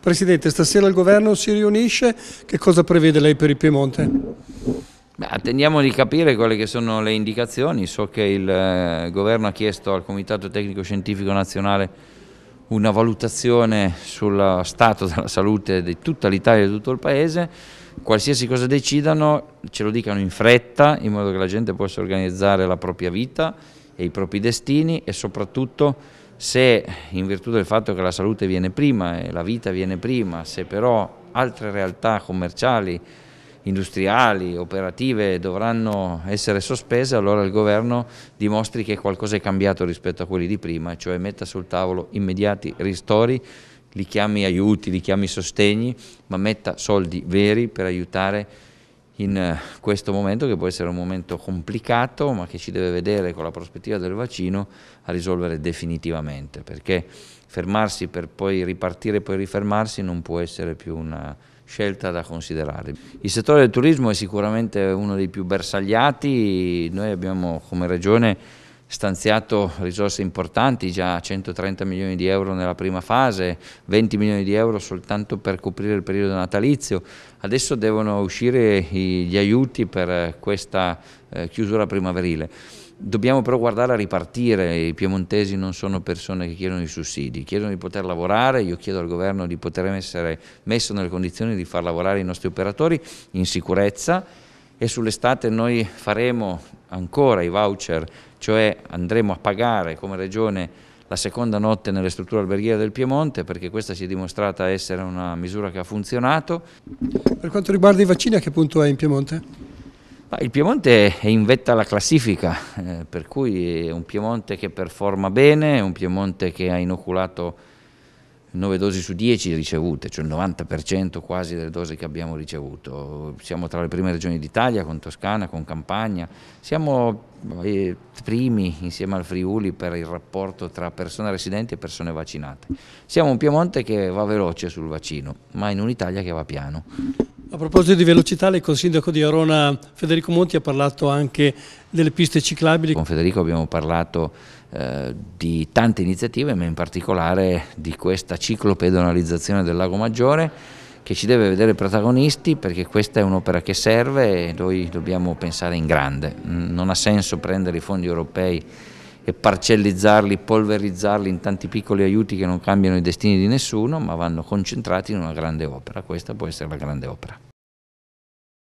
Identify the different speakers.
Speaker 1: Presidente, stasera il governo si riunisce, che cosa prevede lei per il Piemonte? attendiamo di capire quelle che sono le indicazioni, so che il eh, governo ha chiesto al Comitato Tecnico Scientifico Nazionale una valutazione sul stato della salute di tutta l'Italia e di tutto il Paese, qualsiasi cosa decidano ce lo dicano in fretta in modo che la gente possa organizzare la propria vita e i propri destini e soprattutto se in virtù del fatto che la salute viene prima e la vita viene prima, se però altre realtà commerciali, industriali, operative dovranno essere sospese, allora il governo dimostri che qualcosa è cambiato rispetto a quelli di prima, cioè metta sul tavolo immediati ristori, li chiami aiuti, li chiami sostegni, ma metta soldi veri per aiutare in eh, questo momento che può essere un momento complicato ma che ci deve vedere con la prospettiva del vaccino a risolvere definitivamente perché fermarsi per poi ripartire e poi rifermarsi non può essere più una scelta da considerare. Il settore del turismo è sicuramente uno dei più bersagliati, noi abbiamo come regione stanziato risorse importanti, già 130 milioni di euro nella prima fase, 20 milioni di euro soltanto per coprire il periodo natalizio. Adesso devono uscire gli aiuti per questa eh, chiusura primaverile. Dobbiamo però guardare a ripartire, i piemontesi non sono persone che chiedono i sussidi, chiedono di poter lavorare, io chiedo al governo di poter essere messo nelle condizioni di far lavorare i nostri operatori in sicurezza e sull'estate noi faremo ancora i voucher, cioè andremo a pagare come Regione la seconda notte nelle strutture alberghiere del Piemonte perché questa si è dimostrata essere una misura che ha funzionato. Per quanto riguarda i vaccini a che punto è in Piemonte? Il Piemonte è in vetta alla classifica, eh, per cui è un Piemonte che performa bene, è un Piemonte che ha inoculato 9 dosi su 10 ricevute, cioè il 90% quasi delle dosi che abbiamo ricevuto. Siamo tra le prime regioni d'Italia, con Toscana, con Campania, siamo eh, primi insieme al Friuli per il rapporto tra persone residenti e persone vaccinate. Siamo un Piemonte che va veloce sul vaccino, ma in un'Italia che va piano. A proposito di velocità, lei sindaco di Arona Federico Monti ha parlato anche delle piste ciclabili. Con Federico abbiamo parlato eh, di tante iniziative, ma in particolare di questa ciclopedonalizzazione del Lago Maggiore che ci deve vedere protagonisti perché questa è un'opera che serve e noi dobbiamo pensare in grande. Mm, non ha senso prendere i fondi europei e parcellizzarli, polverizzarli in tanti piccoli aiuti che non cambiano i destini di nessuno, ma vanno concentrati in una grande opera. Questa può essere la grande opera.